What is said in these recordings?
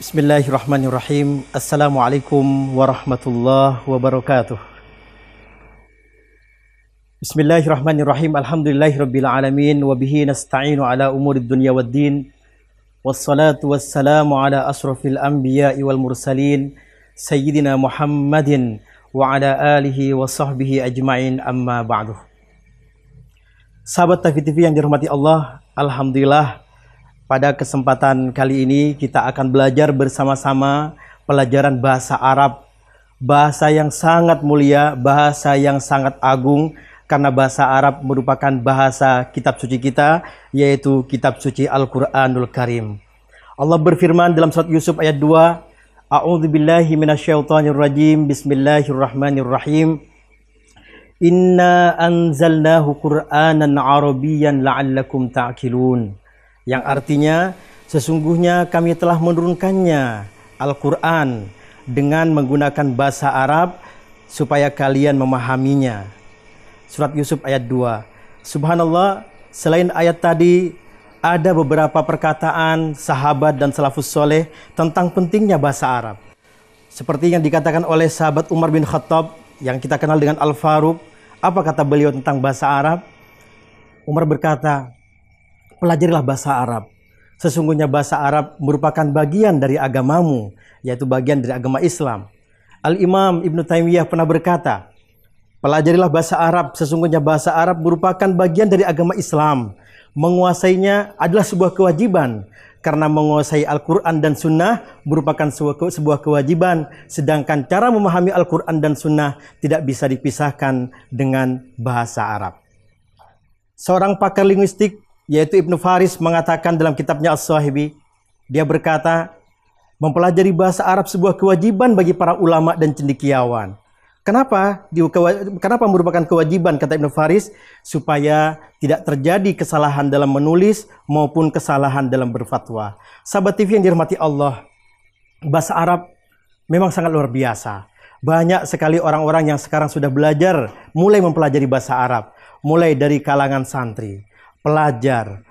بسم الله الرحمن الرحيم السلام عليكم ورحمة الله وبركاته بسم الله الرحمن الرحيم الحمد لله رب العالمين وبه نستعين على أمور الدنيا والدين والصلاة والسلام على أشرف الأنبياء والمرسلين سيدنا محمد وعلى آله وصحبه أجمعين أما بعد Sahabat TV TV yang dirahmati Allah, Alhamdulillah Pada kesempatan kali ini kita akan belajar bersama-sama pelajaran bahasa Arab. Bahasa yang sangat mulia, bahasa yang sangat agung karena bahasa Arab merupakan bahasa kitab suci kita yaitu kitab suci Al-Qur'anul Karim. Allah berfirman dalam surat Yusuf ayat 2, A'udzu billahi minasyaitonir rajim. Bismillahirrahmanirrahim. Inna anzalnahu Qur'anan Arabiyyan la'allakum ta'qilun yang artinya sesungguhnya kami telah menurunkannya Al-Qur'an dengan menggunakan bahasa Arab supaya kalian memahaminya. Surat Yusuf ayat 2. Subhanallah, selain ayat tadi ada beberapa perkataan sahabat dan salafus soleh tentang pentingnya bahasa Arab. Seperti yang dikatakan oleh sahabat Umar bin Khattab yang kita kenal dengan Al-Faruq, apa kata beliau tentang bahasa Arab? Umar berkata, pelajarilah bahasa Arab. Sesungguhnya bahasa Arab merupakan bagian dari agamamu, yaitu bagian dari agama Islam. Al-Imam Ibn Taymiyah pernah berkata, Pelajarilah bahasa Arab, sesungguhnya bahasa Arab merupakan bagian dari agama Islam. Menguasainya adalah sebuah kewajiban, karena menguasai Al-Quran dan Sunnah merupakan sebuah kewajiban, sedangkan cara memahami Al-Quran dan Sunnah tidak bisa dipisahkan dengan bahasa Arab. Seorang pakar linguistik yaitu Ibnu Faris mengatakan dalam kitabnya As-Sahibi, dia berkata, mempelajari bahasa Arab sebuah kewajiban bagi para ulama dan cendikiawan. Kenapa? Kenapa merupakan kewajiban kata Ibnu Faris supaya tidak terjadi kesalahan dalam menulis maupun kesalahan dalam berfatwa. Sahabat TV yang dirahmati Allah, bahasa Arab memang sangat luar biasa. Banyak sekali orang-orang yang sekarang sudah belajar mulai mempelajari bahasa Arab, mulai dari kalangan santri pelajar,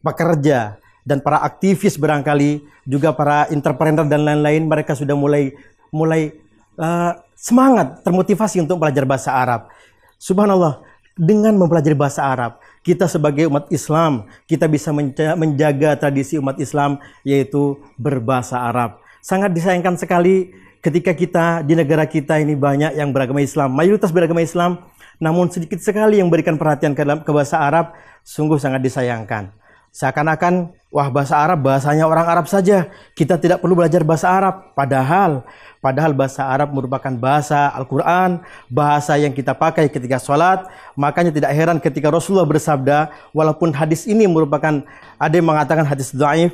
pekerja, dan para aktivis barangkali juga para entrepreneur dan lain-lain mereka sudah mulai mulai uh, semangat termotivasi untuk belajar bahasa Arab. Subhanallah, dengan mempelajari bahasa Arab, kita sebagai umat Islam, kita bisa menjaga tradisi umat Islam yaitu berbahasa Arab. Sangat disayangkan sekali ketika kita di negara kita ini banyak yang beragama Islam, mayoritas beragama Islam, namun sedikit sekali yang berikan perhatian ke, dalam, ke bahasa Arab sungguh sangat disayangkan. Seakan-akan, wah bahasa Arab, bahasanya orang Arab saja. Kita tidak perlu belajar bahasa Arab. Padahal, padahal bahasa Arab merupakan bahasa Al-Quran, bahasa yang kita pakai ketika sholat. Makanya tidak heran ketika Rasulullah bersabda, walaupun hadis ini merupakan, ada yang mengatakan hadis da'if.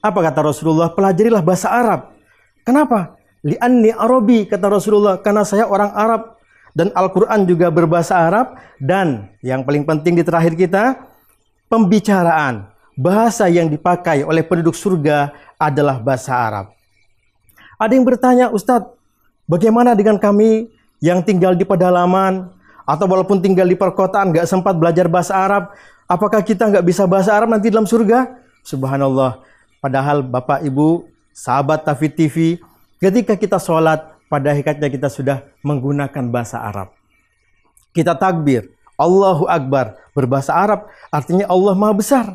Apa kata Rasulullah? Pelajarilah bahasa Arab. Kenapa? Li'anni Arabi, kata Rasulullah. Karena saya orang Arab, dan Al-Quran juga berbahasa Arab dan yang paling penting di terakhir kita pembicaraan bahasa yang dipakai oleh penduduk surga adalah bahasa Arab. Ada yang bertanya Ustadz bagaimana dengan kami yang tinggal di pedalaman atau walaupun tinggal di perkotaan nggak sempat belajar bahasa Arab apakah kita nggak bisa bahasa Arab nanti dalam surga? Subhanallah padahal Bapak Ibu sahabat Tafid TV ketika kita sholat pada hakikatnya kita sudah menggunakan bahasa Arab. Kita takbir, Allahu Akbar, berbahasa Arab, artinya Allah Maha Besar.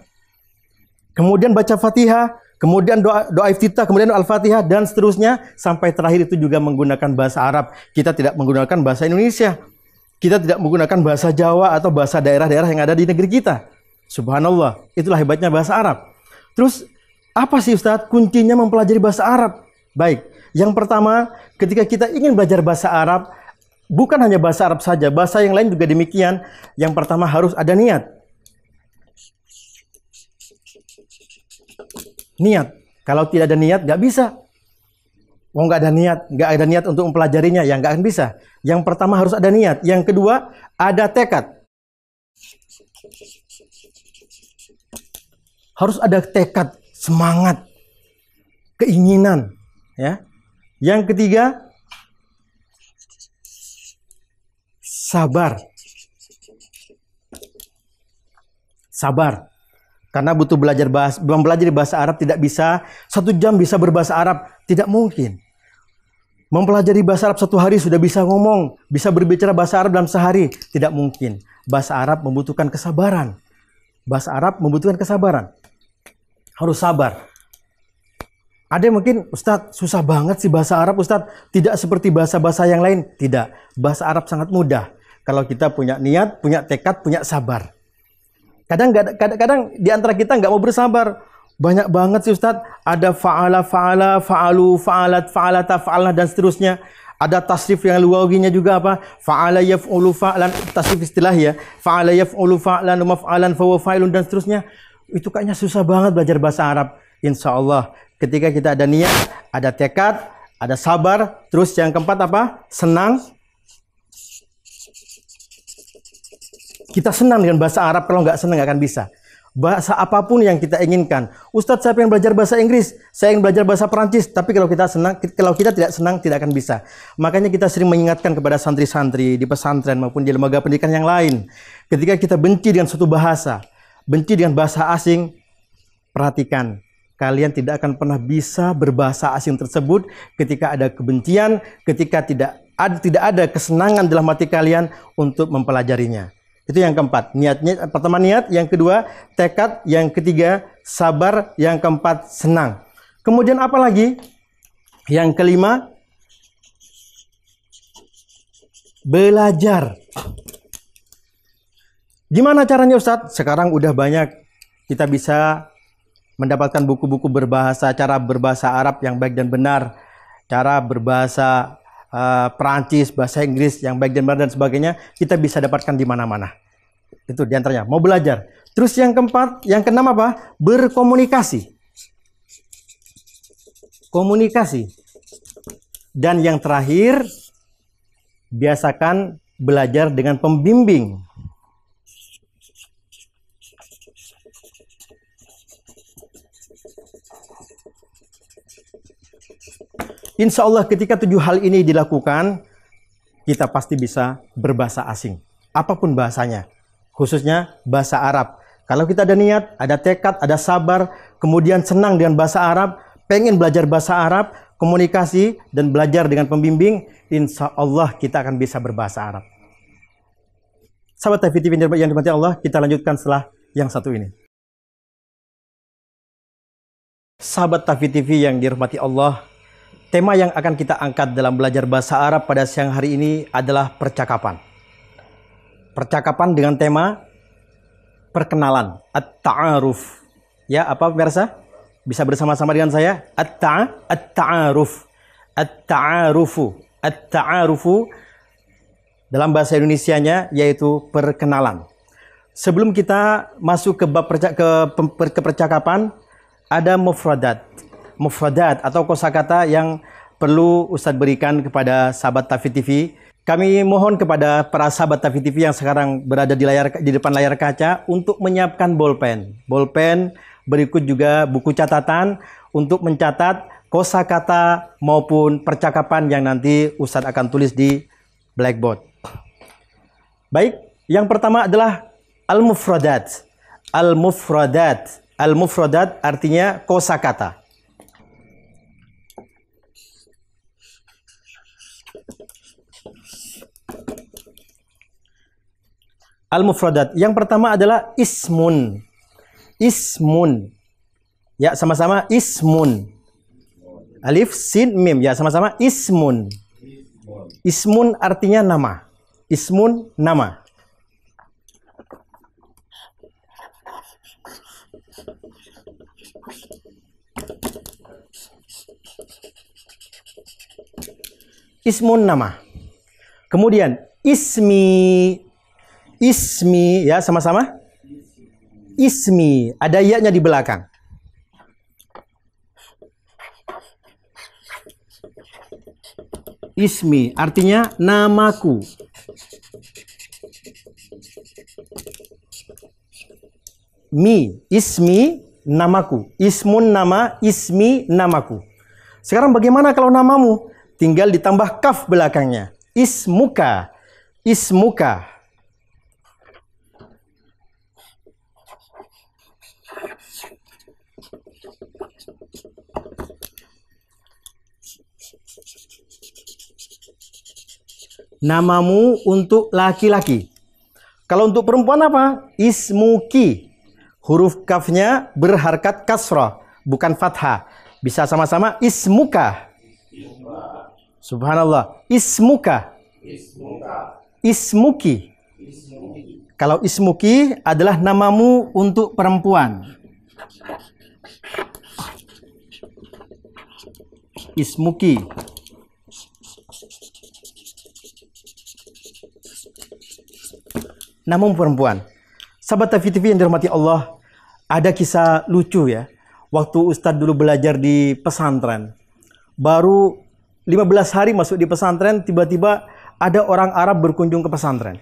Kemudian baca Fatihah, kemudian doa, doa iftitah, kemudian Al-Fatihah, dan seterusnya. Sampai terakhir itu juga menggunakan bahasa Arab. Kita tidak menggunakan bahasa Indonesia. Kita tidak menggunakan bahasa Jawa atau bahasa daerah-daerah yang ada di negeri kita. Subhanallah, itulah hebatnya bahasa Arab. Terus, apa sih Ustadz kuncinya mempelajari bahasa Arab? Baik, yang pertama, ketika kita ingin belajar bahasa Arab, bukan hanya bahasa Arab saja, bahasa yang lain juga demikian. Yang pertama harus ada niat. Niat. Kalau tidak ada niat, nggak bisa. Mau oh, nggak ada niat, nggak ada niat untuk mempelajarinya, ya nggak akan bisa. Yang pertama harus ada niat. Yang kedua, ada tekad. Harus ada tekad, semangat, keinginan. ya yang ketiga, sabar. Sabar. Karena butuh belajar bahasa, belum bahasa Arab tidak bisa satu jam bisa berbahasa Arab tidak mungkin. Mempelajari bahasa Arab satu hari sudah bisa ngomong, bisa berbicara bahasa Arab dalam sehari tidak mungkin. Bahasa Arab membutuhkan kesabaran. Bahasa Arab membutuhkan kesabaran. Harus sabar. Ada mungkin, Ustadz, susah banget sih bahasa Arab, Ustadz. Tidak seperti bahasa-bahasa yang lain. Tidak. Bahasa Arab sangat mudah. Kalau kita punya niat, punya tekad, punya sabar. Kadang, kadang, kadang di antara kita nggak mau bersabar. Banyak banget sih Ustadz. Ada fa'ala, fa'ala, fa'alu, fa'alat, fa'alata, faala dan seterusnya. Ada tasrif yang luwawinya juga apa? Fa'ala yaf'ulu fa'lan. Tasrif istilah ya. Fa'ala yaf'ulu fa'lan, maf'alan, alan fa'ilun, dan seterusnya. Itu kayaknya susah banget belajar bahasa Arab. Insya Allah ketika kita ada niat, ada tekad, ada sabar, terus yang keempat apa? Senang. Kita senang dengan bahasa Arab, kalau nggak senang nggak akan bisa. Bahasa apapun yang kita inginkan. Ustadz saya yang belajar bahasa Inggris, saya ingin belajar bahasa Perancis, tapi kalau kita senang, kalau kita tidak senang tidak akan bisa. Makanya kita sering mengingatkan kepada santri-santri di pesantren maupun di lembaga pendidikan yang lain. Ketika kita benci dengan suatu bahasa, benci dengan bahasa asing, perhatikan Kalian tidak akan pernah bisa berbahasa asing tersebut ketika ada kebencian, ketika tidak ada, tidak ada kesenangan dalam hati kalian untuk mempelajarinya. Itu yang keempat. Niatnya -niat, pertama niat, yang kedua tekad, yang ketiga sabar, yang keempat senang. Kemudian apa lagi? Yang kelima belajar. Gimana caranya Ustadz? Sekarang udah banyak kita bisa mendapatkan buku-buku berbahasa cara berbahasa Arab yang baik dan benar, cara berbahasa uh, Perancis, bahasa Inggris yang baik dan benar dan sebagainya, kita bisa dapatkan di mana-mana. Itu diantaranya. Mau belajar. Terus yang keempat, yang keenam apa? Berkomunikasi. Komunikasi. Dan yang terakhir, biasakan belajar dengan pembimbing Insya Allah ketika tujuh hal ini dilakukan, kita pasti bisa berbahasa asing. Apapun bahasanya, khususnya bahasa Arab. Kalau kita ada niat, ada tekad, ada sabar, kemudian senang dengan bahasa Arab, pengen belajar bahasa Arab, komunikasi, dan belajar dengan pembimbing, insya Allah kita akan bisa berbahasa Arab. Sahabat TV yang dimati Allah, kita lanjutkan setelah yang satu ini. Sahabat Tafi TV yang dirahmati Allah, tema yang akan kita angkat dalam belajar bahasa Arab pada siang hari ini adalah percakapan. Percakapan dengan tema perkenalan, at-ta'aruf. Ya, apa pemirsa? Bisa bersama-sama dengan saya? At-ta'aruf. at taarufu At-ta'arufu dalam bahasa Indonesianya yaitu perkenalan. Sebelum kita masuk ke bab ke, ke percakapan, ada mufradat. Mufradat atau kosakata yang perlu Ustadz berikan kepada sahabat Tafi TV. Kami mohon kepada para sahabat Tafi TV yang sekarang berada di layar di depan layar kaca untuk menyiapkan bolpen. Bolpen berikut juga buku catatan untuk mencatat kosakata maupun percakapan yang nanti Ustadz akan tulis di blackboard. Baik, yang pertama adalah al-mufradat. Al-mufradat Al-mufradat artinya kosakata. Al-mufradat. Yang pertama adalah ismun. Ismun. Ya, sama-sama ismun. Alif, sin, mim. Ya, sama-sama ismun. Ismun artinya nama. Ismun nama. ismun nama. Kemudian ismi ismi ya sama-sama ismi ada ya nya di belakang. Ismi artinya namaku. Mi, ismi, namaku. Ismun nama, ismi, namaku. Sekarang bagaimana kalau namamu? Tinggal ditambah kaf belakangnya. Ismuka. Ismuka. Namamu untuk laki-laki. Kalau untuk perempuan apa? Ismuki. Huruf kafnya berharkat kasroh, bukan fathah. Bisa sama-sama ismuka. Ismuka. Subhanallah. Ismuka. Ismuka. Ismuki. Ismuki. Kalau ismuki adalah namamu untuk perempuan. Ismuki. Namun perempuan. Sahabat TV TV yang dirahmati Allah, ada kisah lucu ya. Waktu Ustadz dulu belajar di pesantren, baru 15 hari masuk di pesantren, tiba-tiba ada orang Arab berkunjung ke pesantren.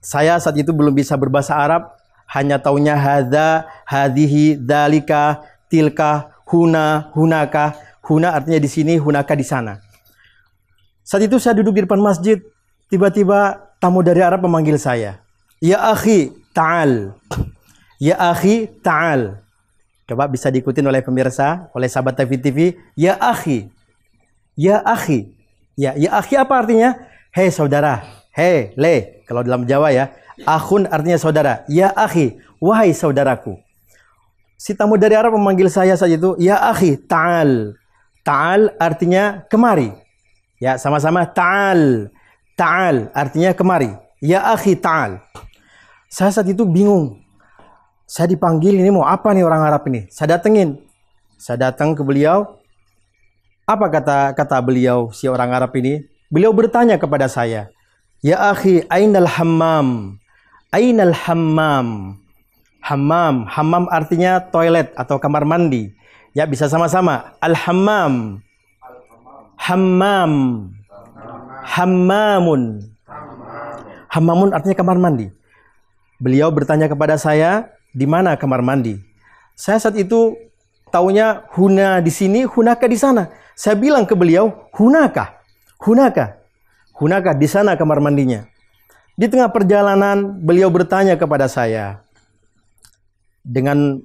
Saya saat itu belum bisa berbahasa Arab, hanya taunya hadza, hadhihi, dalika, tilka, huna, hunaka. Huna artinya di sini, hunaka di sana. Saat itu saya duduk di depan masjid, tiba-tiba tamu dari Arab memanggil saya. Ya akhi, ta'al. Ya akhi, ta'al. Coba bisa diikutin oleh pemirsa, oleh sahabat TV TV. Ya akhi, ya akhi. Ya, ya akhi apa artinya? Hei saudara, hei le, kalau dalam Jawa ya. Akhun artinya saudara. Ya akhi, wahai saudaraku. Si tamu dari Arab memanggil saya saja itu, ya akhi, ta'al. Ta'al artinya kemari. Ya, sama-sama ta'al. Ta'al artinya kemari. Ya akhi ta'al. Saya saat itu bingung. Saya dipanggil ini mau apa nih orang Arab ini? Saya datengin. Saya datang ke beliau, apa kata kata beliau si orang Arab ini? Beliau bertanya kepada saya, "Ya akhi, ainal hammam?" Ainal hammam? Hammam, hammam artinya toilet atau kamar mandi. Ya, bisa sama-sama. Al hammam. Hammam. Hammamun. Hammamun artinya kamar mandi. Beliau bertanya kepada saya, "Di mana kamar mandi?" Saya saat itu taunya huna di sini, hunaka di sana. Saya bilang ke beliau, hunaka, hunaka, hunaka di sana kamar mandinya. Di tengah perjalanan beliau bertanya kepada saya dengan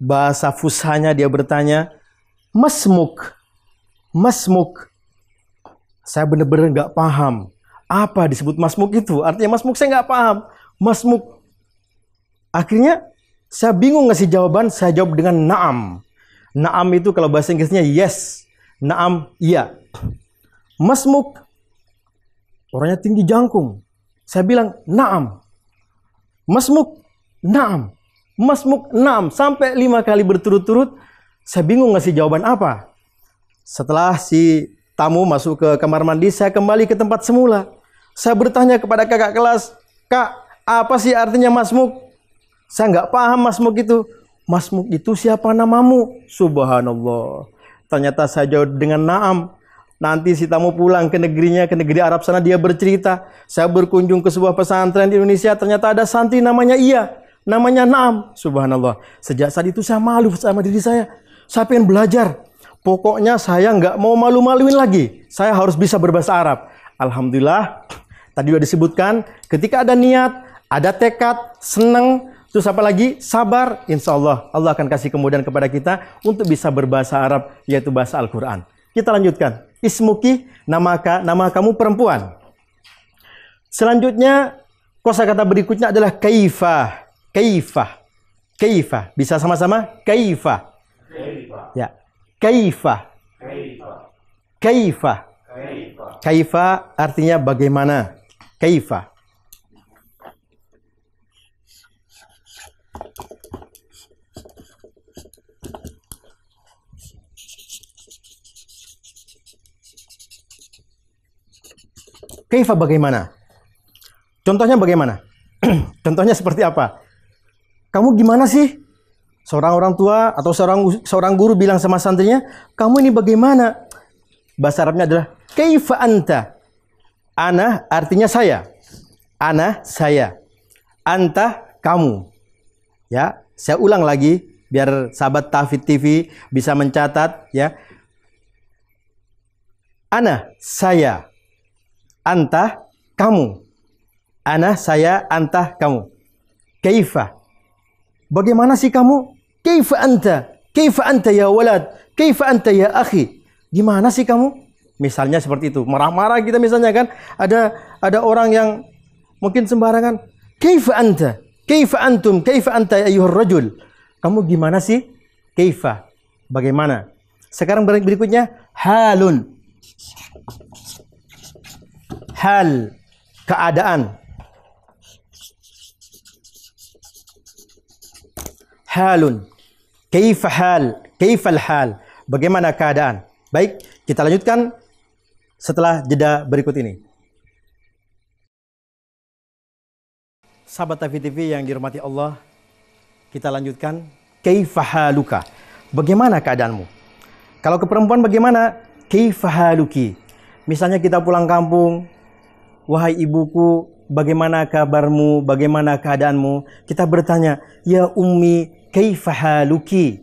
bahasa fusahnya dia bertanya, masmuk, masmuk. Saya benar-benar nggak paham apa disebut masmuk itu. Artinya masmuk saya nggak paham. Masmuk. Akhirnya saya bingung ngasih jawaban, saya jawab dengan naam. Naam itu kalau bahasa Inggrisnya yes. Naam, iya. Masmuk, orangnya tinggi jangkung. Saya bilang, naam. Masmuk, naam. Masmuk, naam. Sampai lima kali berturut-turut, saya bingung ngasih jawaban apa. Setelah si tamu masuk ke kamar mandi, saya kembali ke tempat semula. Saya bertanya kepada kakak kelas, Kak, apa sih artinya masmuk? Saya nggak paham masmuk itu. Masmuk itu siapa namamu? Subhanallah. Ternyata saya jawab dengan naam. Nanti si tamu pulang ke negerinya, ke negeri Arab sana dia bercerita. Saya berkunjung ke sebuah pesantren di Indonesia, ternyata ada santri namanya Iya. Namanya Naam. Subhanallah. Sejak saat itu saya malu sama diri saya. Saya pengen belajar. Pokoknya saya nggak mau malu-maluin lagi. Saya harus bisa berbahasa Arab. Alhamdulillah, tadi sudah disebutkan, ketika ada niat, ada tekad, senang, Terus apa lagi? Sabar, insya Allah. Allah akan kasih kemudahan kepada kita untuk bisa berbahasa Arab, yaitu bahasa Al-Quran. Kita lanjutkan. Ismuki, nama, ka, nama kamu perempuan. Selanjutnya, kosa kata berikutnya adalah kaifah. Kaifah. Kaifah. Bisa sama-sama? Kaifah. Kaifah. Ya. Kaifah. Kaifah. Kaifah. Kaifah. Kaifah artinya bagaimana. Kaifah. Kaifa bagaimana? Contohnya bagaimana? Contohnya seperti apa? Kamu gimana sih? Seorang orang tua atau seorang seorang guru bilang sama santrinya, "Kamu ini bagaimana?" Bahasa Arabnya adalah kaifa anta. Ana artinya saya. Ana saya. Anta kamu. Ya, saya ulang lagi biar sahabat Tafid TV bisa mencatat ya. Ana saya anta, kamu. Ana, saya, anta, kamu. Kaifa. Bagaimana sih kamu? Kaifa anta? Kaifa anta ya walad? Kaifa anta ya akhi? Gimana sih kamu? Misalnya seperti itu. Marah-marah kita misalnya kan. Ada ada orang yang mungkin sembarangan. Kaifa anta? Kaifa antum? Kaifa anta ya ayuhur rajul? Kamu gimana sih? Kaifa. Bagaimana? Sekarang berikutnya halun hal keadaan halun kaifa hal kaifal hal bagaimana keadaan baik kita lanjutkan setelah jeda berikut ini sahabat TV TV yang dirahmati Allah kita lanjutkan kaifa haluka bagaimana keadaanmu kalau ke perempuan bagaimana kaifa haluki misalnya kita pulang kampung wahai ibuku, bagaimana kabarmu, bagaimana keadaanmu? Kita bertanya, ya ummi, kaifa haluki?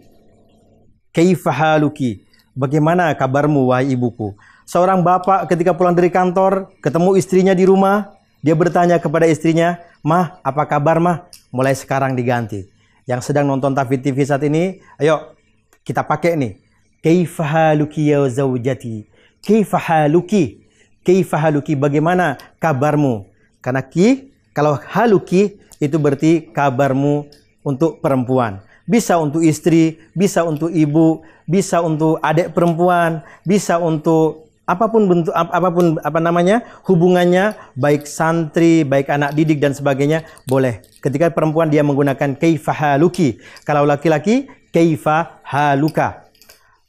Kaifa haluki? Bagaimana kabarmu, wahai ibuku? Seorang bapak ketika pulang dari kantor, ketemu istrinya di rumah, dia bertanya kepada istrinya, Mah, apa kabar mah? Mulai sekarang diganti. Yang sedang nonton Tafid TV saat ini, ayo kita pakai nih. Kaifa haluki ya zaujati? Kaifa haluki? Kaifa haluki? Bagaimana kabarmu? Karena ki kalau haluki itu berarti kabarmu untuk perempuan. Bisa untuk istri, bisa untuk ibu, bisa untuk adik perempuan, bisa untuk apapun bentuk apapun apa namanya hubungannya baik santri baik anak didik dan sebagainya boleh ketika perempuan dia menggunakan kaifa haluki kalau laki-laki kaifa haluka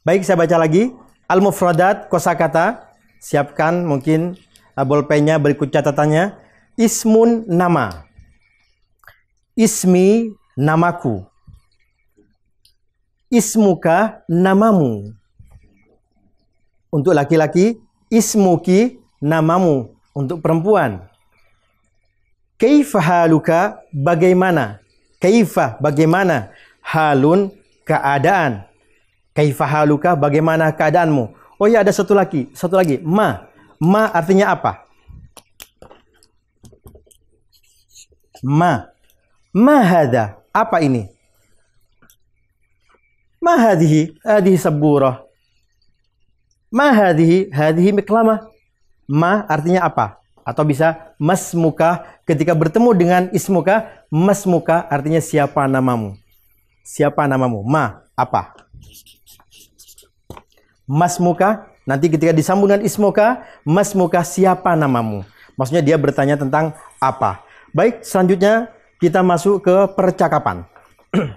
baik saya baca lagi al mufradat kosakata Siapkan mungkin uh, bolpennya berikut catatannya. Ismun nama. Ismi namaku. Ismuka namamu. Untuk laki-laki, ismuki namamu. Untuk perempuan, keifahaluka bagaimana? Keifah bagaimana? Halun keadaan. Keifahaluka bagaimana keadaanmu? Oh iya ada satu lagi, satu lagi. Ma. Ma artinya apa? Ma. Ma hada. Apa ini? Ma hadhi hadhi sabura. Ma hadhi hadhi miklamah. Ma artinya apa? Atau bisa mas muka ketika bertemu dengan ismuka. Mas muka artinya siapa namamu. Siapa namamu? Ma. Apa? Mas Masmuka, nanti ketika disambung dengan Mas masmuka siapa namamu? Maksudnya dia bertanya tentang apa. Baik, selanjutnya kita masuk ke percakapan.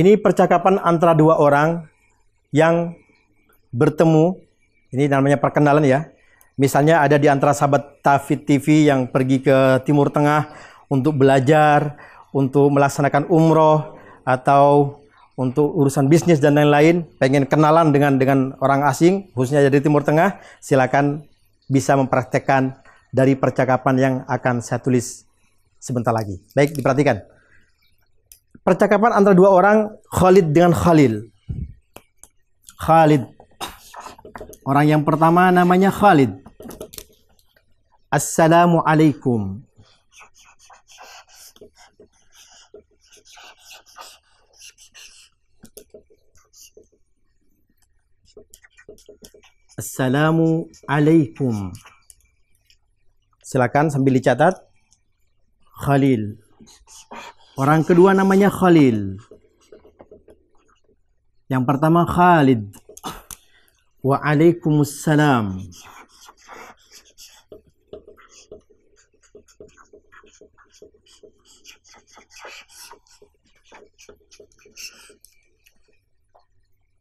Ini percakapan antara dua orang yang bertemu. Ini namanya perkenalan ya. Misalnya ada di antara sahabat Tafid TV yang pergi ke Timur Tengah untuk belajar, untuk melaksanakan umroh, atau untuk urusan bisnis dan lain-lain, pengen kenalan dengan dengan orang asing, khususnya dari Timur Tengah, silakan bisa mempraktekkan dari percakapan yang akan saya tulis sebentar lagi. Baik, diperhatikan. Percakapan antara dua orang, Khalid dengan Khalil. Khalid. Orang yang pertama namanya Khalid. Assalamualaikum. Assalamu alaikum. Silakan sambil dicatat. Khalil. Orang kedua namanya Khalil. Yang pertama Khalid. Wa alaikumussalam.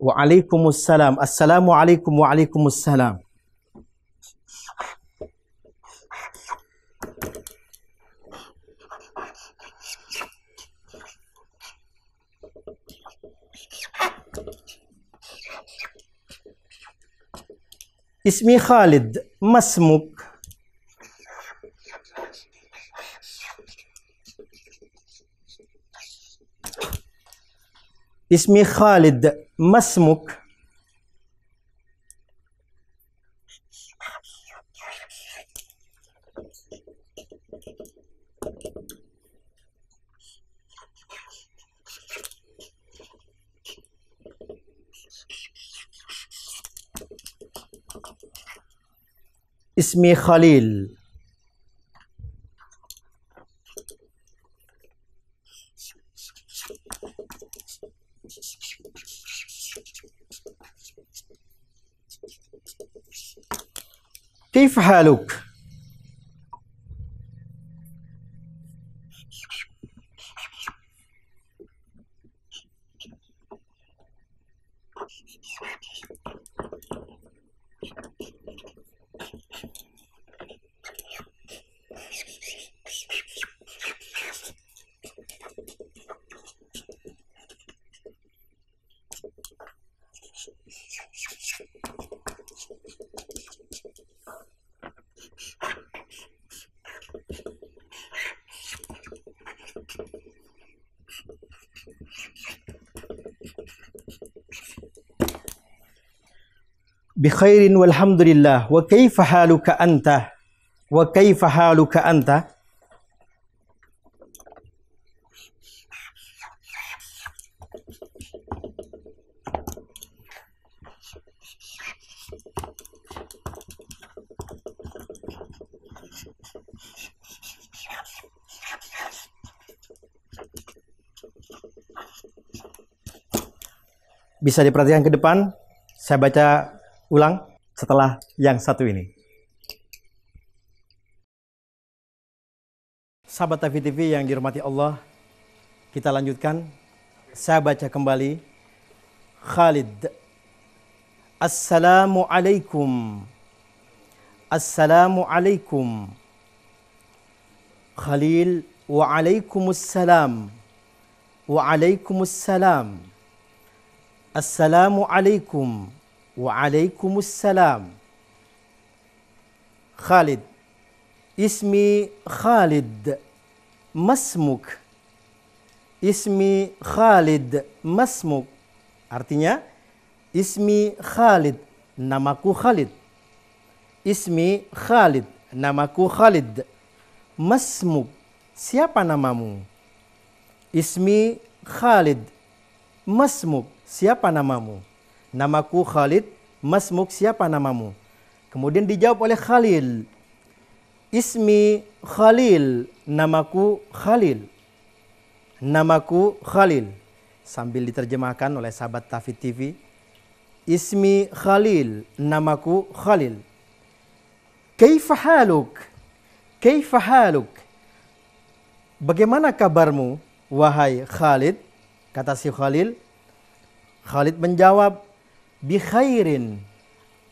وعليكم السلام السلام عليكم وعليكم السلام اسمي خالد ما اسمك اسمي خالد ما اسمك اسمي خليل كيف حالك؟ bikhairin walhamdulillah wa kaifa haluka anta wa kaifa haluka anta bisa diperhatikan ke depan saya baca Ulang setelah yang satu ini. Sahabat tv TV yang dirahmati Allah, kita lanjutkan. Saya baca kembali. Khalid. Assalamualaikum. Assalamualaikum. Khalil wa Waalaikumsalam. Wa Assalamualaikum. Assalamualaikum. وعليكم السلام خالد اسمي خالد ما اسمك اسمي خالد ما اسمك artinya اسمي خالد نمكو خالد اسمي خالد نمكو خالد ما اسمك siapa namamu اسمي خالد ما اسمك siapa namamu namaku Khalid, masmuk siapa namamu? Kemudian dijawab oleh Khalil, ismi Khalil, namaku Khalil. Namaku Khalil. Sambil diterjemahkan oleh sahabat Tafid TV, ismi Khalil, namaku Khalil. Kaifa haluk? Bagaimana kabarmu, wahai Khalid? Kata si Khalil. Khalid menjawab, bi khairin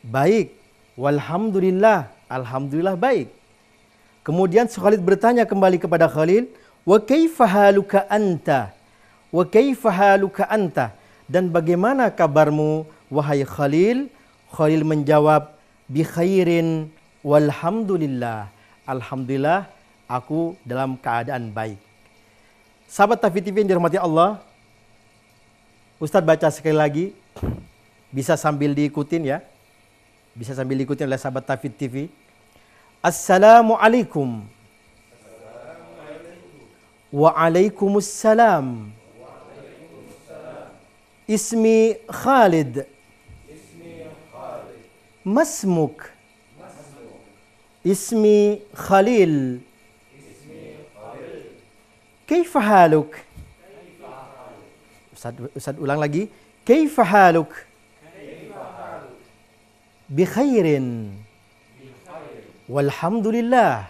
baik walhamdulillah alhamdulillah baik kemudian Khalid bertanya kembali kepada Khalil wa kaifa haluka anta wa kaifa haluka anta dan bagaimana kabarmu wahai Khalil Khalil menjawab bi khairin walhamdulillah alhamdulillah aku dalam keadaan baik sahabat Tafi TV yang dirahmati Allah Ustadz baca sekali lagi bisa sambil diikutin ya. Bisa sambil diikutin oleh sahabat Tafid TV. Assalamualaikum. Waalaikumsalam. Ismi Khalid. Masmuk. Ismi Khalil. Ismi Khalil. Ustaz, Ustaz ulang lagi. كيف حالك؟ bikhairin walhamdulillah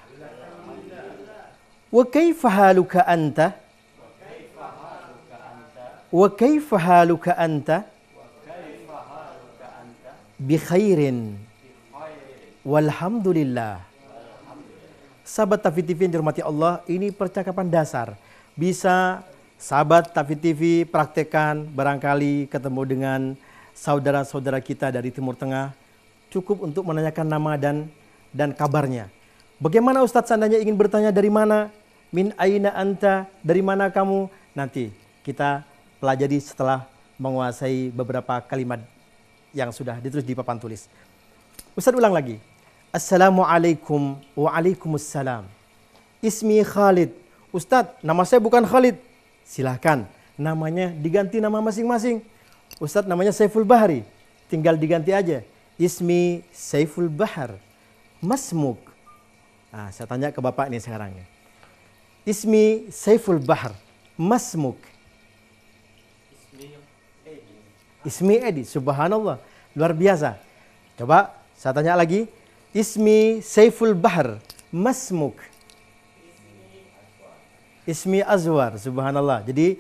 wa kaifa haluka anta wa kaifa haluka anta bikhairin walhamdulillah Sahabat Tafi TV yang dihormati Allah, ini percakapan dasar. Bisa sahabat Tafi TV praktekan barangkali ketemu dengan saudara-saudara kita dari Timur Tengah cukup untuk menanyakan nama dan dan kabarnya. Bagaimana Ustadz seandainya ingin bertanya dari mana? Min aina anta? Dari mana kamu? Nanti kita pelajari setelah menguasai beberapa kalimat yang sudah ditulis di papan tulis. Ustadz ulang lagi. Assalamualaikum waalaikumsalam. Ismi Khalid. Ustadz, nama saya bukan Khalid. Silahkan, namanya diganti nama masing-masing. Ustadz, namanya Saiful Bahri. Tinggal diganti aja. Ismi Saiful Bahar, Masmuk. Nah, saya tanya ke Bapak ini sekarang. Ismi Saiful Bahar, Masmuk. Ismi Edi, subhanallah. Luar biasa. Coba saya tanya lagi. Ismi Saiful Bahar, Masmuk. Ismi Azwar, subhanallah. Jadi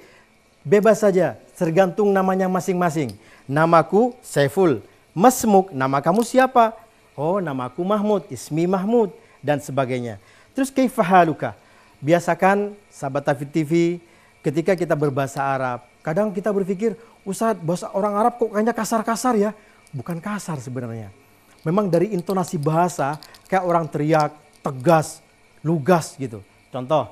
bebas saja, tergantung namanya masing-masing. Namaku Saiful, Mesmuk, nama kamu siapa? Oh, nama aku Mahmud, ismi Mahmud, dan sebagainya. Terus keifahaluka. Biasakan sahabat Tafid TV ketika kita berbahasa Arab. Kadang kita berpikir, usah bahasa orang Arab kok kayaknya kasar-kasar ya. Bukan kasar sebenarnya. Memang dari intonasi bahasa kayak orang teriak, tegas, lugas gitu. Contoh,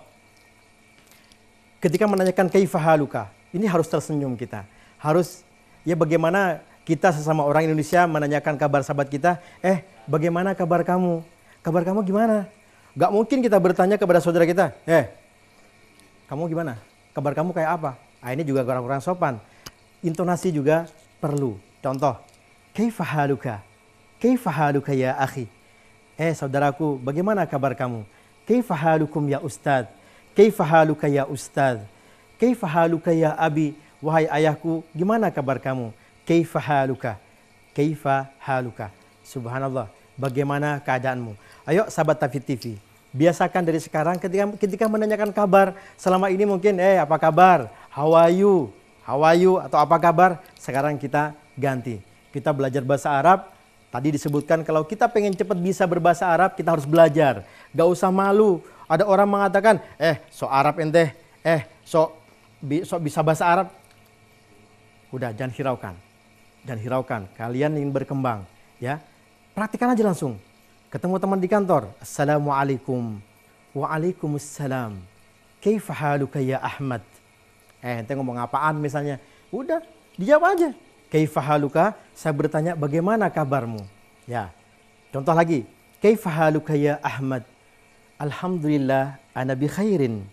ketika menanyakan keifahaluka, ini harus tersenyum kita. Harus ya bagaimana kita sesama orang Indonesia menanyakan kabar sahabat kita, eh bagaimana kabar kamu? Kabar kamu gimana? Gak mungkin kita bertanya kepada saudara kita, eh kamu gimana? Kabar kamu kayak apa? Nah, ini juga kurang-kurang sopan. Intonasi juga perlu. Contoh, keifahaluka, keifahaluka ya akhi? Eh saudaraku, bagaimana kabar kamu? Keifahalukum ya ustad? keifahaluka ya ustad? keifahaluka ya abi? Wahai ayahku, gimana kabar kamu? Kaifa haluka? Kaifa haluka? Subhanallah. Bagaimana keadaanmu? Ayo sahabat Tafid TV. Biasakan dari sekarang ketika ketika menanyakan kabar. Selama ini mungkin, eh apa kabar? How are you? How are you? Atau apa kabar? Sekarang kita ganti. Kita belajar bahasa Arab, Tadi disebutkan kalau kita pengen cepat bisa berbahasa Arab, kita harus belajar. Gak usah malu. Ada orang mengatakan, eh so Arab ente, eh so, bi, so bisa bahasa Arab. Udah, jangan hiraukan dan hiraukan. Kalian ingin berkembang, ya. Praktikan aja langsung. Ketemu teman di kantor. Assalamualaikum. Waalaikumsalam. Kaifa haluka ya Ahmad? Eh, ente ngomong apaan misalnya? Udah, dijawab aja. Kaifa haluka? Saya bertanya bagaimana kabarmu? Ya. Contoh lagi. Kaifa haluka ya Ahmad? Alhamdulillah ana bi khairin.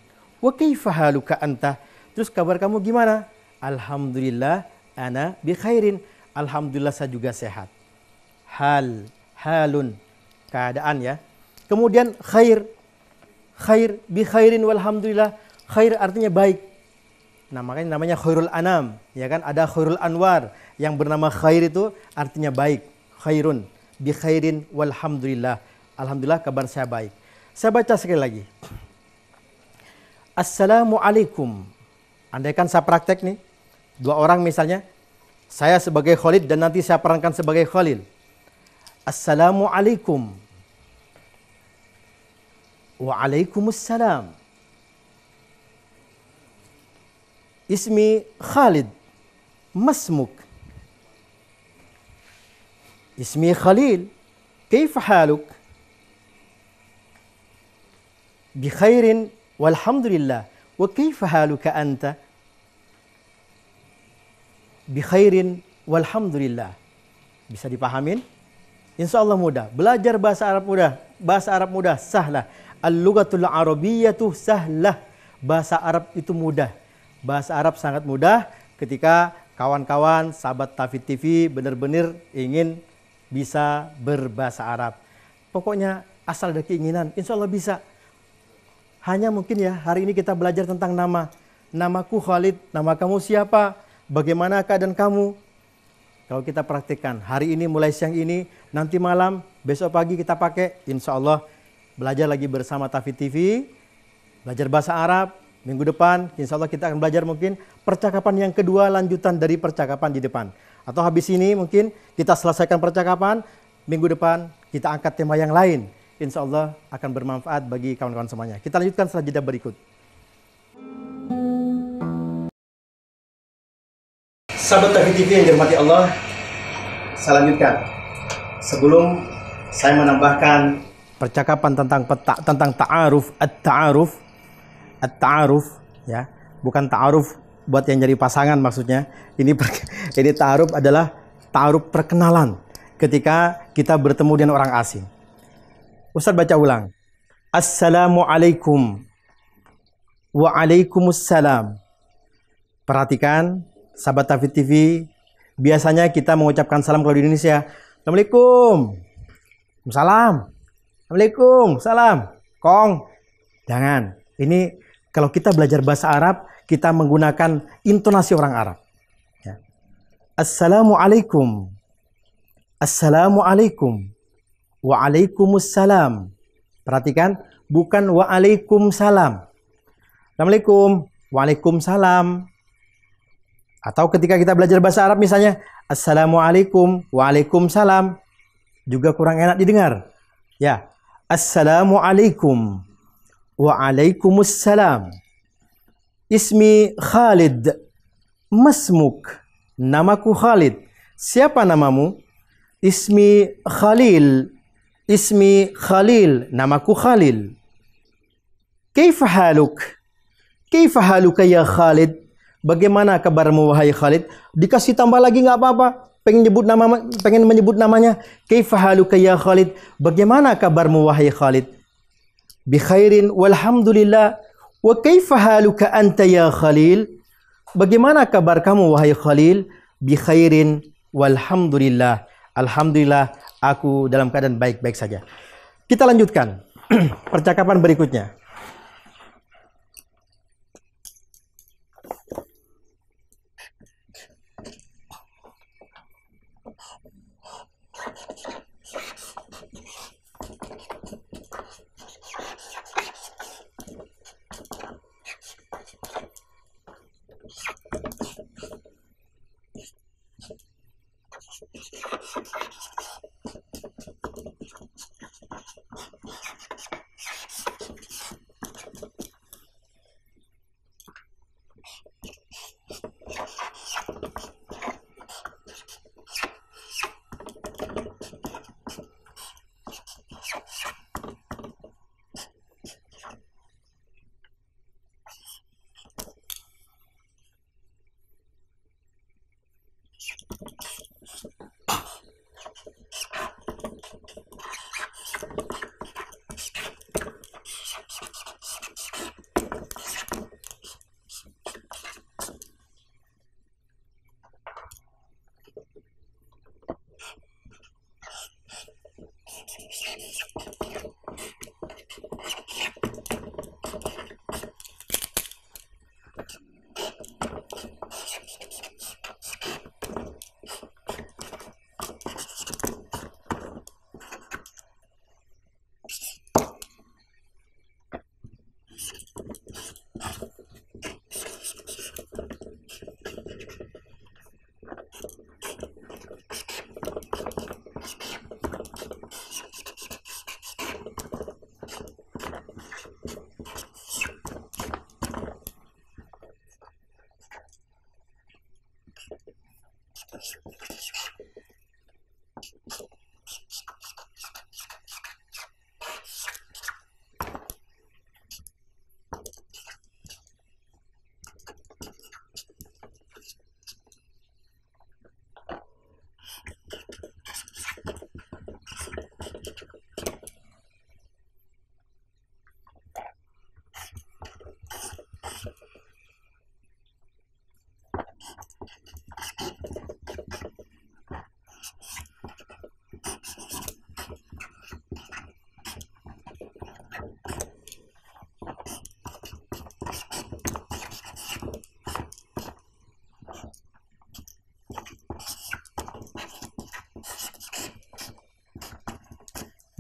Wa kaifa haluka anta? Terus kabar kamu gimana? Alhamdulillah ana bi khairin. Alhamdulillah saya juga sehat. Hal, halun, keadaan ya. Kemudian khair, khair, bi khairin walhamdulillah. Khair artinya baik. Nah makanya namanya khairul anam. Ya kan ada khairul anwar yang bernama khair itu artinya baik. Khairun, bi khairin walhamdulillah. Alhamdulillah kabar saya baik. Saya baca sekali lagi. Assalamualaikum. Andaikan saya praktek nih, dua orang misalnya, saya sebagai Khalid dan nanti saya perankan sebagai Khalil. Assalamualaikum. Waalaikumsalam. Ismi Khalid. Masmuk. Ismi Khalil. كيف حالك؟ بخير والحمد لله وكيف حالك anta? bi khairin walhamdulillah. Bisa dipahamin? Insya Allah mudah. Belajar bahasa Arab mudah. Bahasa Arab mudah, sahlah. Al-lugatul arabiyyatu sahlah. Bahasa Arab itu mudah. Bahasa Arab sangat mudah ketika kawan-kawan sahabat Tafid TV benar-benar ingin bisa berbahasa Arab. Pokoknya asal ada keinginan, insya Allah bisa. Hanya mungkin ya hari ini kita belajar tentang nama. Namaku Khalid, nama kamu siapa? bagaimana keadaan kamu? Kalau kita praktikkan hari ini mulai siang ini, nanti malam, besok pagi kita pakai, insya Allah belajar lagi bersama Tafi TV, belajar bahasa Arab, minggu depan insya Allah kita akan belajar mungkin percakapan yang kedua lanjutan dari percakapan di depan. Atau habis ini mungkin kita selesaikan percakapan, minggu depan kita angkat tema yang lain. Insya Allah akan bermanfaat bagi kawan-kawan semuanya. Kita lanjutkan setelah jeda berikut. Sahabat Tauhid TV yang dirahmati Allah, saya lanjutkan. Sebelum saya menambahkan percakapan tentang peta, tentang ta'aruf, at-ta'aruf, at-ta'aruf ya, bukan ta'aruf buat yang jadi pasangan maksudnya. Ini per, ini ta'aruf adalah ta'aruf perkenalan ketika kita bertemu dengan orang asing. Ustaz baca ulang. Assalamualaikum. Waalaikumsalam. Perhatikan sahabat Tafid TV, biasanya kita mengucapkan salam kalau di Indonesia. Assalamualaikum. Salam. Assalamualaikum. Salam. Kong. Jangan. Ini kalau kita belajar bahasa Arab, kita menggunakan intonasi orang Arab. Ya. Assalamualaikum. Assalamualaikum. Waalaikumsalam. Perhatikan, bukan waalaikumsalam. Assalamualaikum. Waalaikumsalam. Atau ketika kita belajar bahasa Arab misalnya, Assalamualaikum, Waalaikumsalam. Juga kurang enak didengar. Ya, Assalamualaikum, Waalaikumsalam. Ismi Khalid, Masmuk. Namaku Khalid. Siapa namamu? Ismi Khalil. Ismi Khalil. Namaku Khalil. Kayfa haluk? Kayfa haluk ya Khalid? Bagaimana kabarmu wahai Khalid? Dikasih tambah lagi nggak apa-apa. Pengen nyebut nama pengen menyebut namanya. Kaifahaluka ya Khalid? Bagaimana kabarmu wahai Khalid? Bi walhamdulillah. Wa kaifahaluka anta ya Khalil? Bagaimana kabar kamu wahai Khalil? Bi walhamdulillah. Alhamdulillah aku dalam keadaan baik-baik saja. Kita lanjutkan percakapan berikutnya. フフフフ。Thank you.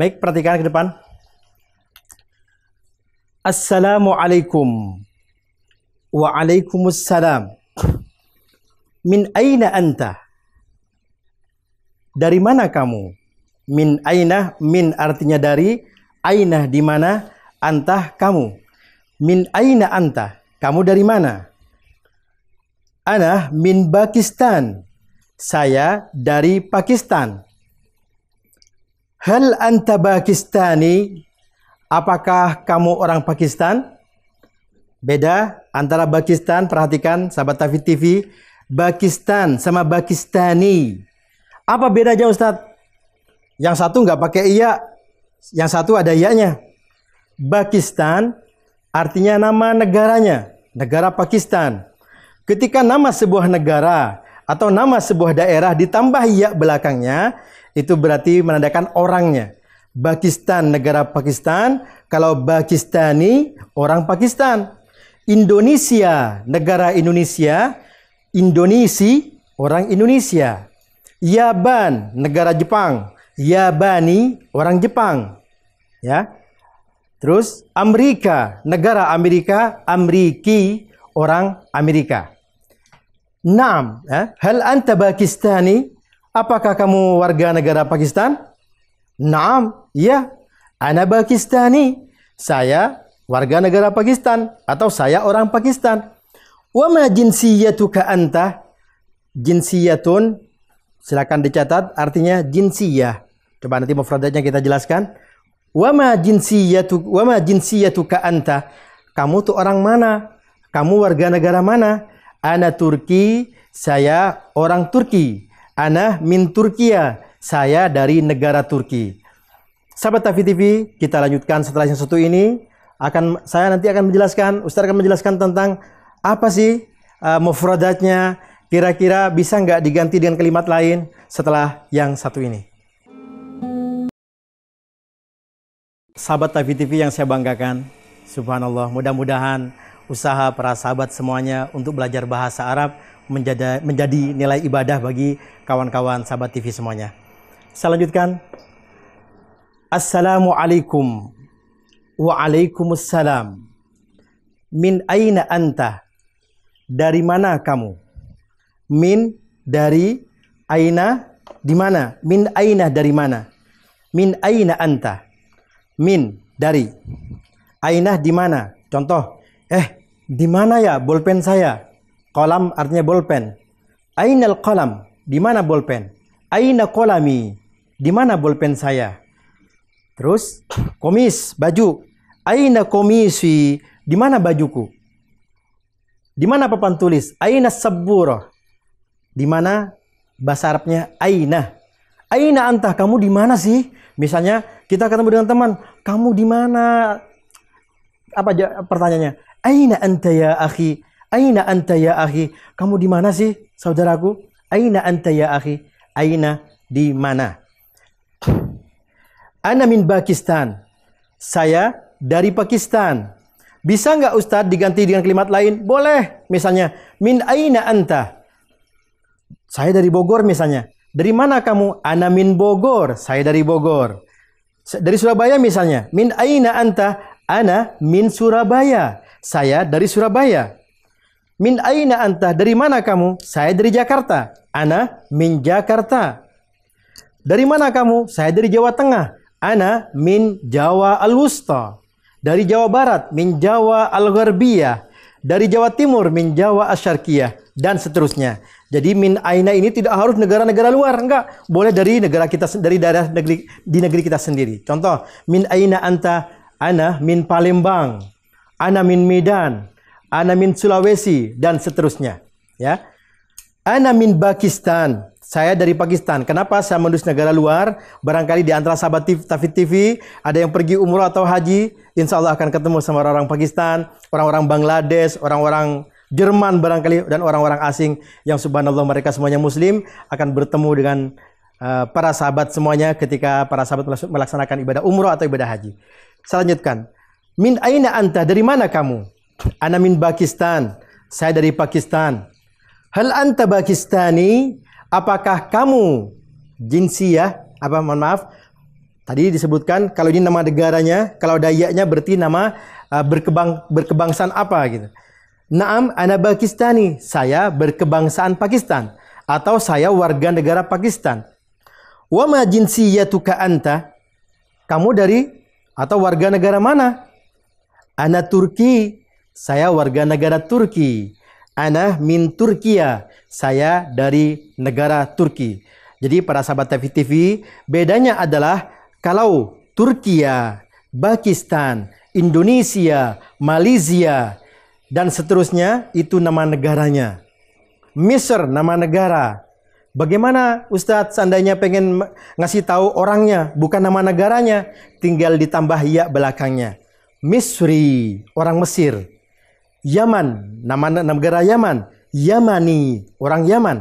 Baik, perhatikan ke depan. Assalamualaikum. Waalaikumsalam. Min aina anta? Dari mana kamu? Min aina, min artinya dari, aina di mana, antah kamu. Min aina antah? Kamu dari mana? Ana min Pakistan. Saya dari Pakistan. Hal anta Pakistani? Apakah kamu orang Pakistan? Beda antara Pakistan, perhatikan sahabat Tafid TV, Pakistan sama Pakistani. Apa beda bedanya Ustadz? Yang satu nggak pakai iya, yang satu ada iya-nya. Pakistan artinya nama negaranya, negara Pakistan. Ketika nama sebuah negara atau nama sebuah daerah ditambah iya belakangnya, itu berarti menandakan orangnya. Pakistan negara Pakistan, kalau Pakistani orang Pakistan. Indonesia negara Indonesia, Indonesia orang Indonesia. Yaban negara Jepang, Yabani orang Jepang. Ya. Terus Amerika, negara Amerika, Amriki orang Amerika. Naam, ya. hal anta Pakistani? Apakah kamu warga negara Pakistan? Naam, iya. Ana Pakistani. Saya warga negara Pakistan atau saya orang Pakistan. Wa ma jinsiyatuka anta? Jinsiyatun. Silakan dicatat artinya jinsiyah. Coba nanti mufradatnya kita jelaskan. Wa ma jinsiyatu wa ma jinsiyatuka anta? Kamu tuh orang mana? Kamu warga negara mana? Ana Turki, saya orang Turki. Ana min Turkiya. Saya dari negara Turki. Sahabat Tafi TV, kita lanjutkan setelah yang satu ini. Akan saya nanti akan menjelaskan, Ustaz akan menjelaskan tentang apa sih uh, mufradatnya, kira-kira bisa nggak diganti dengan kalimat lain setelah yang satu ini. Sahabat Tafi TV yang saya banggakan, subhanallah, mudah-mudahan usaha para sahabat semuanya untuk belajar bahasa Arab menjadi, menjadi nilai ibadah bagi kawan-kawan sahabat TV semuanya. Saya lanjutkan. Assalamualaikum Waalaikumsalam. Min aina anta? Dari mana kamu? Min dari aina di mana? Min aina dari mana? Min aina anta? Min dari aina di mana? Contoh, eh di mana ya bolpen saya? Kolam artinya bolpen. Ainal kolam? Di mana bolpen? Aina kolami? Di mana bolpen saya? Terus komis baju. Aina komisi? Di mana bajuku? Di mana papan tulis? Aina saburo? Di mana bahasa Arabnya aina? Aina antah kamu di mana sih? Misalnya kita ketemu dengan teman, kamu di mana? Apa pertanyaannya? Aina anta ya akhi? Aina anta ya ahi? Kamu di mana sih, saudaraku? Aina anta ya ahi? Aina di mana? Ana min Pakistan. Saya dari Pakistan. Bisa nggak Ustadz diganti dengan kalimat lain? Boleh. Misalnya, min aina anta? Saya dari Bogor misalnya. Dari mana kamu? Ana min Bogor. Saya dari Bogor. Dari Surabaya misalnya. Min aina anta? Ana min Surabaya. Saya dari Surabaya. Min aina anta? Dari mana kamu? Saya dari Jakarta. Ana min Jakarta. Dari mana kamu? Saya dari Jawa Tengah. Ana min Jawa Al-Wusta. Dari Jawa Barat, min Jawa Al-Gharbiyah. Dari Jawa Timur, min Jawa Asyarkiyah. Dan seterusnya. Jadi min aina ini tidak harus negara-negara luar, enggak. Boleh dari negara kita dari daerah negeri di negeri kita sendiri. Contoh, min aina anta? Ana min Palembang. Ana min Medan. Anamin Sulawesi dan seterusnya, ya. Ana Pakistan. Saya dari Pakistan. Kenapa saya menulis negara luar? Barangkali di antara sahabat Tafid TV ada yang pergi umroh atau haji, insya Allah akan ketemu sama orang-orang Pakistan, orang-orang Bangladesh, orang-orang Jerman barangkali dan orang-orang asing yang subhanallah mereka semuanya muslim akan bertemu dengan uh, para sahabat semuanya ketika para sahabat melaksanakan ibadah umroh atau ibadah haji. Saya lanjutkan. Min aina anta? Dari mana kamu? Ana min Pakistan. Saya dari Pakistan. Hal anta Pakistani? Apakah kamu jinsiyah? Apa mohon maaf? Tadi disebutkan kalau ini nama negaranya, kalau dayaknya berarti nama uh, berkebang berkebangsaan apa gitu. Naam ana Pakistani. Saya berkebangsaan Pakistan atau saya warga negara Pakistan. Wa ma jinsiyatuka anta? Kamu dari atau warga negara mana? Ana Turki. Saya warga negara Turki. Ana min Turkiya. Saya dari negara Turki. Jadi para sahabat TV TV, bedanya adalah kalau Turkiya, Pakistan, Indonesia, Malaysia, dan seterusnya itu nama negaranya. Mesir nama negara. Bagaimana Ustadz seandainya pengen ngasih tahu orangnya, bukan nama negaranya, tinggal ditambah ya belakangnya. Misri, orang Mesir. Yaman, nama negara Yaman, Yamani, orang Yaman.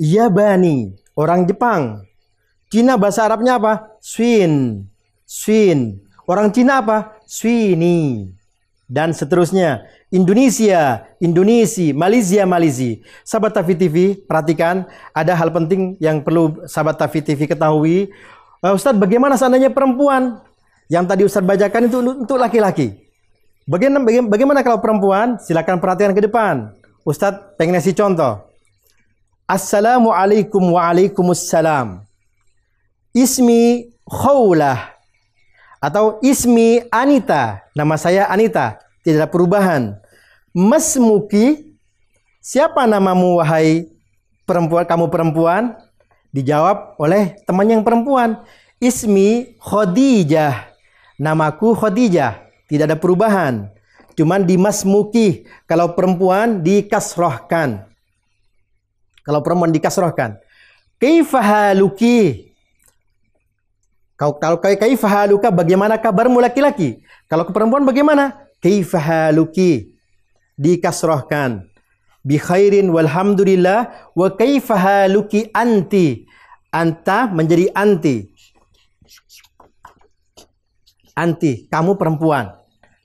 Yabani, orang Jepang. Cina bahasa Arabnya apa? Swin. Swin. Orang Cina apa? Swini. Dan seterusnya. Indonesia, Indonesia, Malaysia, Malaysia. Sahabat Tafi TV, perhatikan ada hal penting yang perlu sahabat Tafi TV ketahui. Eh, Ustadz, bagaimana seandainya perempuan yang tadi Ustadz bacakan itu untuk laki-laki? Bagaimana, bagaimana kalau perempuan? Silakan perhatikan ke depan. Ustadz pengen ngasih contoh. Assalamualaikum waalaikumsalam. Ismi Khawlah atau ismi Anita. Nama saya Anita. Tidak ada perubahan. Masmuki siapa namamu wahai perempuan kamu perempuan? Dijawab oleh teman yang perempuan. Ismi Khadijah. Namaku Khadijah tidak ada perubahan. Cuman dimasmuki kalau perempuan dikasrohkan. Kalau perempuan dikasrohkan. Kaifahaluki. Kau kalau kaifahaluka bagaimana kabarmu laki-laki? Kalau ke perempuan bagaimana? Kaifahaluki. Dikasrohkan. Bi khairin walhamdulillah wa kaifahaluki anti. Anta menjadi anti anti, kamu perempuan.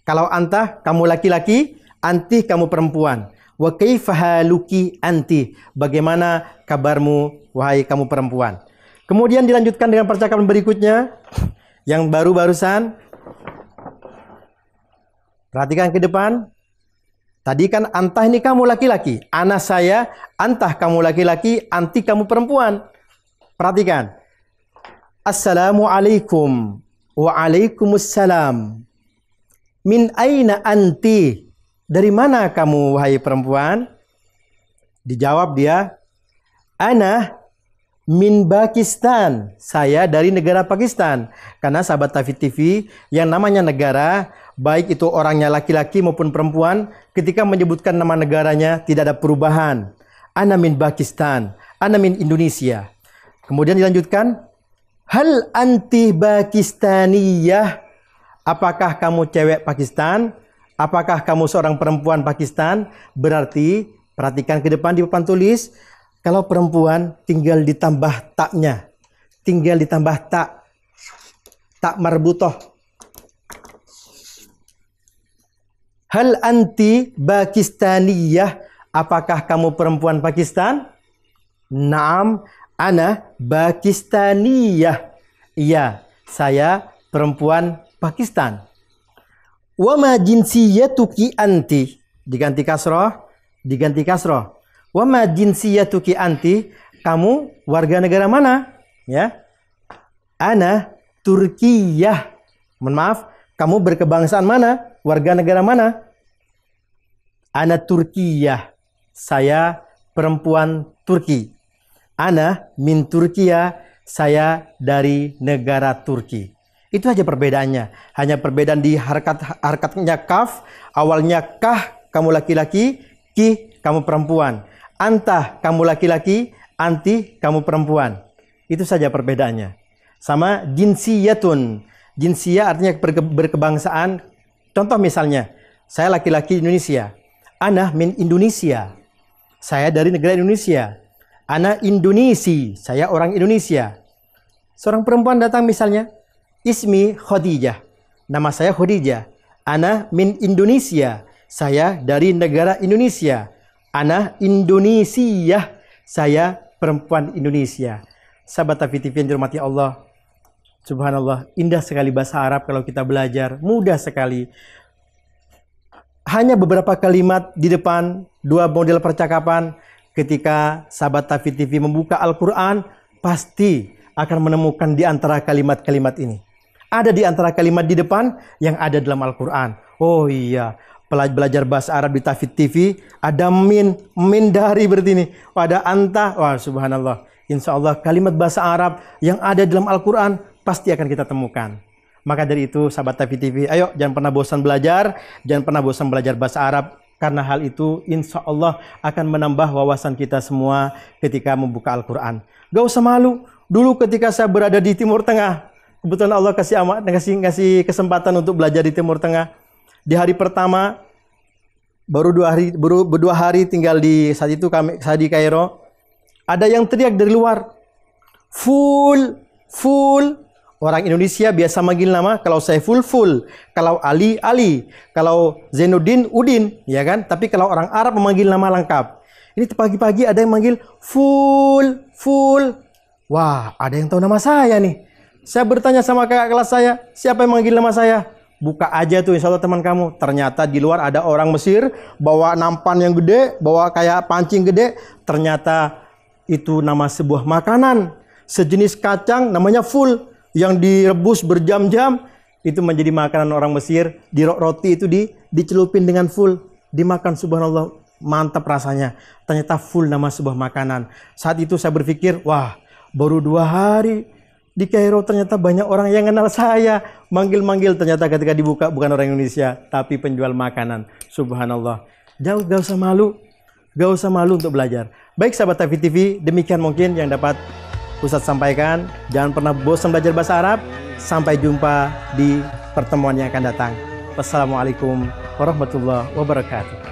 Kalau anta, kamu laki-laki, anti, kamu perempuan. Wa kaifahaluki anti, bagaimana kabarmu wahai kamu perempuan. Kemudian dilanjutkan dengan percakapan berikutnya yang baru barusan. Perhatikan ke depan. Tadi kan antah ini kamu laki-laki, Anak saya, antah kamu laki-laki, anti kamu perempuan. Perhatikan. Assalamualaikum Waalaikumsalam. Min aina anti? Dari mana kamu wahai perempuan? Dijawab dia, Ana min Pakistan. Saya dari negara Pakistan. Karena sahabat Tafid TV yang namanya negara, baik itu orangnya laki-laki maupun perempuan, ketika menyebutkan nama negaranya tidak ada perubahan. Ana min Pakistan, Ana min Indonesia. Kemudian dilanjutkan, Hal anti Pakistaniyah? Apakah kamu cewek Pakistan? Apakah kamu seorang perempuan Pakistan? Berarti perhatikan ke depan di papan tulis. Kalau perempuan tinggal ditambah taknya. Tinggal ditambah tak. Tak marbutoh. Hal anti Pakistaniyah? Apakah kamu perempuan Pakistan? Naam, Ana Pakistaniyah. Iya, saya perempuan Pakistan. ma jinsiyatuki anti. Diganti kasroh, diganti kasroh. ma jinsiyatuki anti. Kamu warga negara mana? Ya. Ana Turkiyah. Mohon maaf, kamu berkebangsaan mana? Warga negara mana? Ana Turkiyah. Saya perempuan Turki. Ana min Turkiya, saya dari negara Turki. Itu aja perbedaannya. Hanya perbedaan di harkat harkatnya kaf, awalnya kah kamu laki-laki, ki kamu perempuan. Antah kamu laki-laki, anti kamu perempuan. Itu saja perbedaannya. Sama jinsiyatun. Jinsiyah artinya berkebangsaan. Contoh misalnya, saya laki-laki Indonesia. Ana min Indonesia. Saya dari negara Indonesia. Ana Indonesia, saya orang Indonesia. Seorang perempuan datang misalnya, Ismi Khadijah. Nama saya Khadijah. Ana min Indonesia. Saya dari negara Indonesia. Ana Indonesia. Saya perempuan Indonesia. Sahabat TV yang dirahmati Allah. Subhanallah, indah sekali bahasa Arab kalau kita belajar, mudah sekali. Hanya beberapa kalimat di depan, dua model percakapan, ketika sahabat Tafi TV membuka Al-Quran, pasti akan menemukan di antara kalimat-kalimat ini. Ada di antara kalimat di depan yang ada dalam Al-Quran. Oh iya, belajar bahasa Arab di Tafid TV, ada min, min dari berarti ini. Oh, ada anta, wah subhanallah. Insya Allah kalimat bahasa Arab yang ada dalam Al-Quran pasti akan kita temukan. Maka dari itu sahabat Tafid TV, ayo jangan pernah bosan belajar, jangan pernah bosan belajar bahasa Arab, karena hal itu insya Allah akan menambah wawasan kita semua ketika membuka Al-Quran. Gak usah malu. Dulu ketika saya berada di Timur Tengah, kebetulan Allah kasih amat, kasih, kasih kesempatan untuk belajar di Timur Tengah. Di hari pertama, baru dua hari, baru berdua hari tinggal di saat itu kami saya di Kairo. Ada yang teriak dari luar, full, full, Orang Indonesia biasa manggil nama kalau saya full full, kalau Ali Ali, kalau Zainuddin Udin, ya kan? Tapi kalau orang Arab memanggil nama lengkap. Ini pagi-pagi ada yang manggil full full, Wah, ada yang tahu nama saya nih. Saya bertanya sama kakak kelas saya, siapa yang manggil nama saya? Buka aja tuh insya Allah teman kamu. Ternyata di luar ada orang Mesir bawa nampan yang gede, bawa kayak pancing gede. Ternyata itu nama sebuah makanan. Sejenis kacang namanya full yang direbus berjam-jam itu menjadi makanan orang Mesir. Di roti itu di, dicelupin dengan full, dimakan subhanallah mantap rasanya. Ternyata full nama sebuah makanan. Saat itu saya berpikir, wah baru dua hari di Kairo ternyata banyak orang yang kenal saya. Manggil-manggil ternyata ketika dibuka bukan orang Indonesia, tapi penjual makanan. Subhanallah. Jauh gak usah malu. Gak usah malu untuk belajar. Baik sahabat TV, demikian mungkin yang dapat Ustadz sampaikan, jangan pernah bosan belajar bahasa Arab. Sampai jumpa di pertemuan yang akan datang. Wassalamualaikum warahmatullahi wabarakatuh.